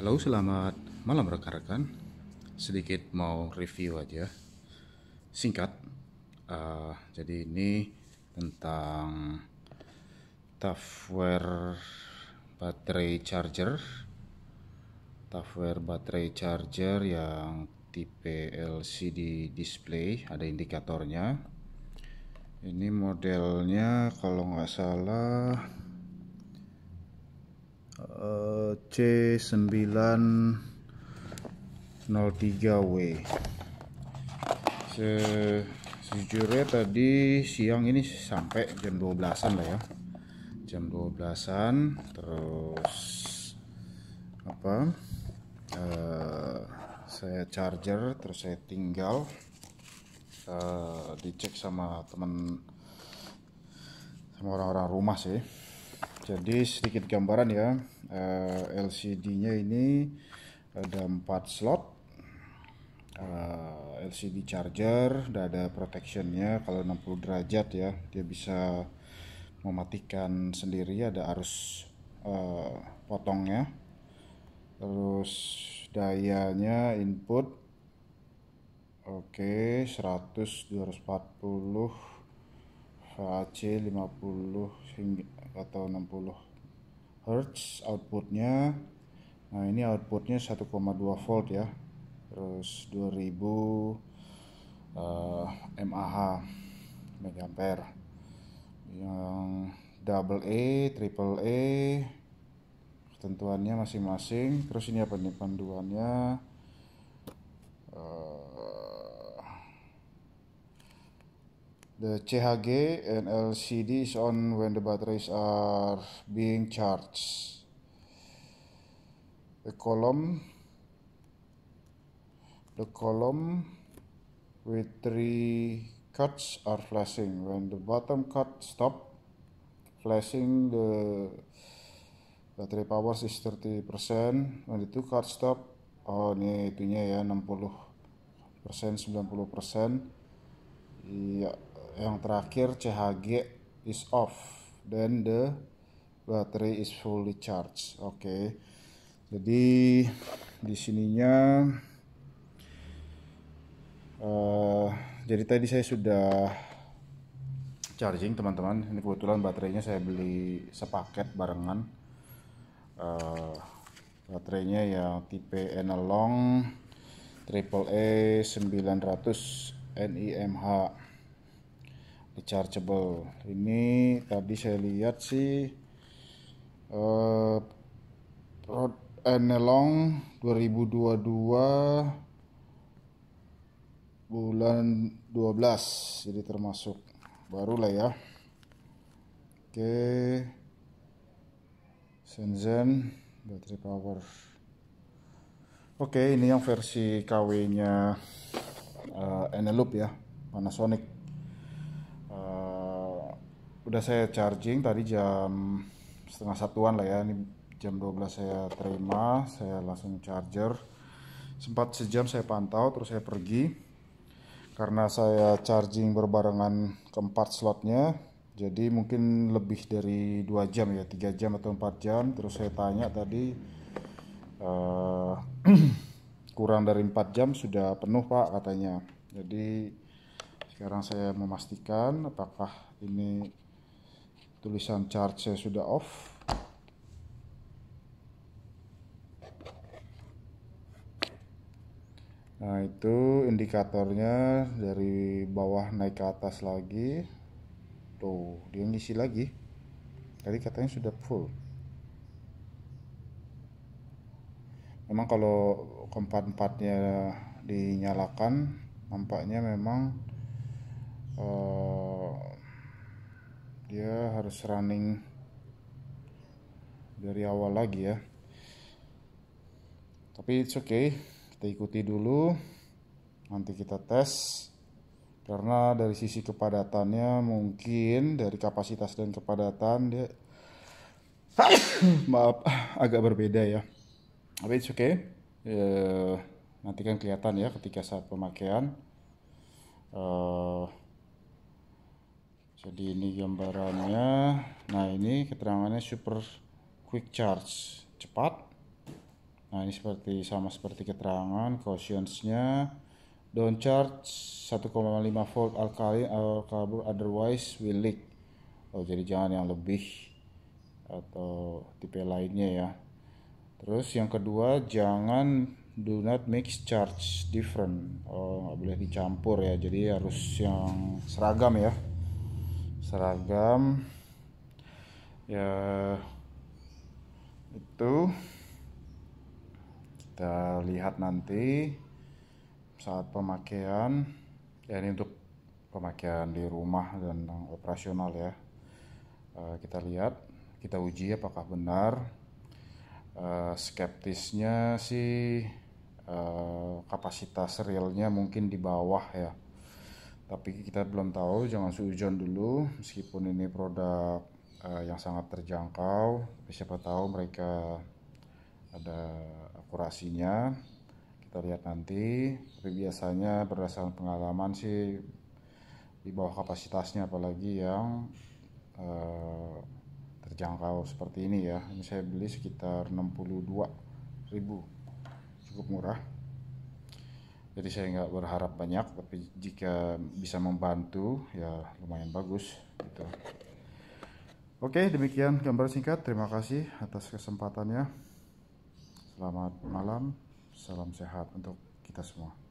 Halo, selamat malam rekan-rekan. Sedikit mau review aja, singkat. Uh, jadi ini tentang Tafware baterai charger, Tafware baterai charger yang tipe LCD display, ada indikatornya. Ini modelnya kalau nggak salah Eh, C903W sejujurnya tadi siang ini sampai jam 12an lah ya jam 12an terus apa uh, saya charger terus saya tinggal uh, dicek sama temen sama orang-orang rumah sih jadi sedikit gambaran ya eh, LCD-nya ini ada empat slot eh, LCD charger dan ada protection nya kalau 60 derajat ya dia bisa mematikan sendiri ada arus uh, potongnya terus dayanya input oke okay, 100 240 VAC 50 hingga atau 60 Hz outputnya nah ini outputnya 1,2 volt ya terus 2000 uh, eh, mAh mega ampere yang double A, triple A ketentuannya masing-masing terus ini apa nih panduannya uh, The CHG and LCD is on when the batteries are being charged. The column the column with three cuts are flashing. When the bottom cut stop flashing the battery power is 30%. When the two cut stop oh ini itunya ya 60% 90%. Iya. Yeah yang terakhir CHG is off then the battery is fully charged oke okay. jadi di sininya uh, jadi tadi saya sudah charging teman-teman ini kebetulan baterainya saya beli sepaket barengan uh, baterainya yang tipe analog triple E 900 NIMH rechargeable ini tadi saya lihat sih eh, rod enelong eh, 2022 bulan 12 jadi termasuk baru lah ya oke Shenzhen battery power oke ini yang versi KW nya uh, eh, Eneloop ya Panasonic udah saya charging tadi jam setengah satuan lah ya ini jam 12 saya terima saya langsung charger sempat sejam saya pantau terus saya pergi karena saya charging berbarengan keempat slotnya jadi mungkin lebih dari dua jam ya tiga jam atau empat jam terus saya tanya tadi uh, kurang dari empat jam sudah penuh pak katanya jadi sekarang saya memastikan apakah ini tulisan charge saya sudah off nah itu indikatornya dari bawah naik ke atas lagi tuh dia ngisi lagi tadi katanya sudah full memang kalau keempat-empatnya dinyalakan nampaknya memang uh, dia harus running dari awal lagi ya tapi it's okay kita ikuti dulu nanti kita tes karena dari sisi kepadatannya mungkin dari kapasitas dan kepadatan dia maaf agak berbeda ya tapi it's okay uh, nanti kan kelihatan ya ketika saat pemakaian uh, jadi ini gambarannya nah ini keterangannya super quick charge cepat nah ini seperti sama seperti keterangan cautionsnya don't charge 1,5 volt alkali or eh, otherwise will leak oh jadi jangan yang lebih atau tipe lainnya ya terus yang kedua jangan do not mix charge different oh nggak boleh dicampur ya jadi harus yang seragam ya seragam ya itu kita lihat nanti saat pemakaian ya ini untuk pemakaian di rumah dan operasional ya eh, kita lihat kita uji apakah benar eh, skeptisnya sih eh, kapasitas realnya mungkin di bawah ya tapi kita belum tahu jangan sujon dulu meskipun ini produk uh, yang sangat terjangkau tapi siapa tahu mereka ada akurasinya kita lihat nanti tapi biasanya berdasarkan pengalaman sih di bawah kapasitasnya apalagi yang uh, terjangkau seperti ini ya ini saya beli sekitar 62 ribu cukup murah jadi saya nggak berharap banyak tapi jika bisa membantu ya lumayan bagus gitu oke demikian gambar singkat terima kasih atas kesempatannya selamat malam salam sehat untuk kita semua